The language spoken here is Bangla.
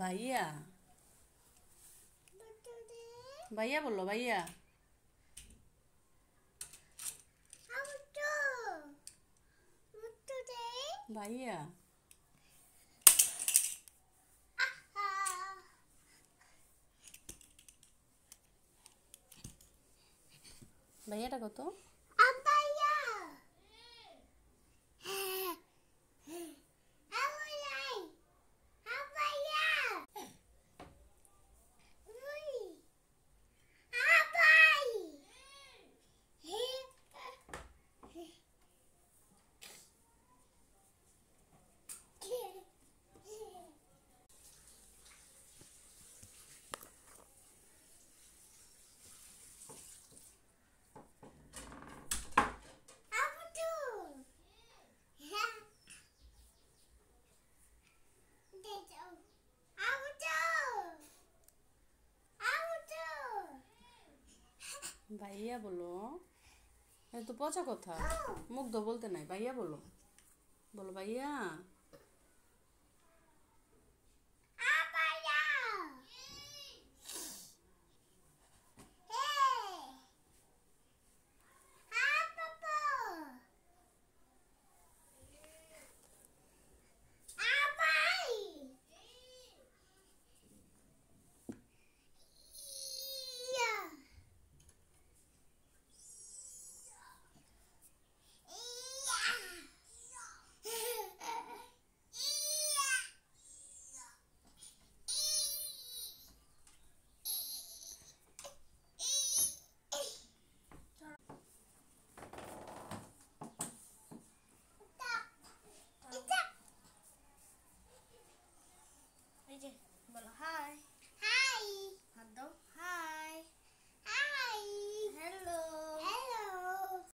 ভাইয়া ভাইয়া বললো ভাইয়া ভাইয়া ভাইয়াটা কত ভাইয়া বলো এ তো পচা কথা মুখ ধো বলতে নাই ভাইয়া বলো বলো ভাইয়া